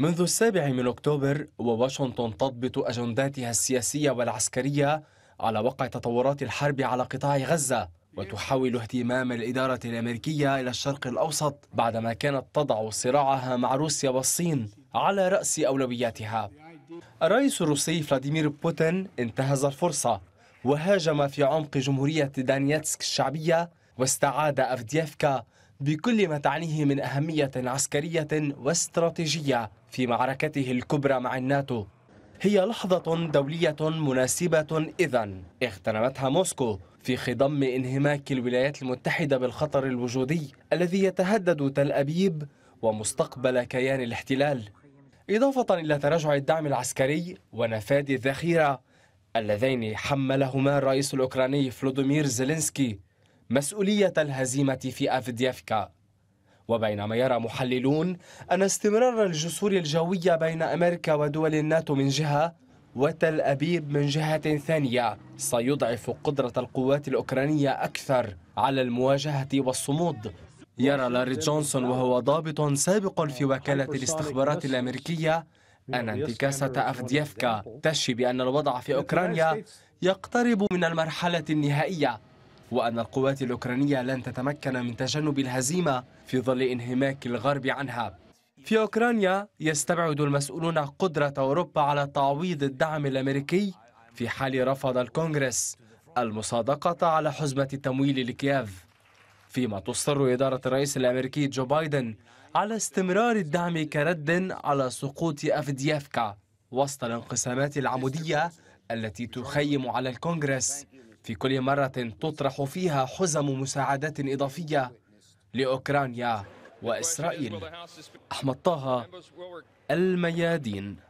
منذ السابع من أكتوبر وواشنطن تضبط أجنداتها السياسية والعسكرية على وقع تطورات الحرب على قطاع غزة وتحول اهتمام الإدارة الأمريكية إلى الشرق الأوسط بعدما كانت تضع صراعها مع روسيا والصين على رأس أولوياتها الرئيس الروسي فلاديمير بوتين انتهز الفرصة وهاجم في عمق جمهورية دانيتسك الشعبية واستعاد أفديفكا بكل ما تعنيه من أهمية عسكرية واستراتيجية في معركته الكبرى مع الناتو هي لحظة دولية مناسبة إذا اغتنمتها موسكو في خضم انهماك الولايات المتحدة بالخطر الوجودي الذي يتهدد تل أبيب ومستقبل كيان الاحتلال إضافة إلى تراجع الدعم العسكري ونفاد الذخيرة اللذين حملهما الرئيس الأوكراني فلودومير زيلينسكي مسؤولية الهزيمة في أفديفكا وبينما يرى محللون أن استمرار الجسور الجوية بين أمريكا ودول الناتو من جهة وتل أبيب من جهة ثانية سيضعف قدرة القوات الأوكرانية أكثر على المواجهة والصمود يرى لاري جونسون وهو ضابط سابق في وكالة الاستخبارات الأمريكية أن انتكاسة أفديفكا تشي بأن الوضع في أوكرانيا يقترب من المرحلة النهائية وأن القوات الأوكرانية لن تتمكن من تجنب الهزيمة في ظل انهماك الغرب عنها في أوكرانيا يستبعد المسؤولون قدرة أوروبا على تعويض الدعم الأمريكي في حال رفض الكونغرس المصادقة على حزمة التمويل لكييف فيما تصر إدارة الرئيس الأمريكي جو بايدن على استمرار الدعم كرد على سقوط أفديافكا وسط الانقسامات العمودية التي تخيم على الكونغرس في كل مرة تطرح فيها حزم مساعدات إضافية لأوكرانيا وإسرائيل أحمد طه الميادين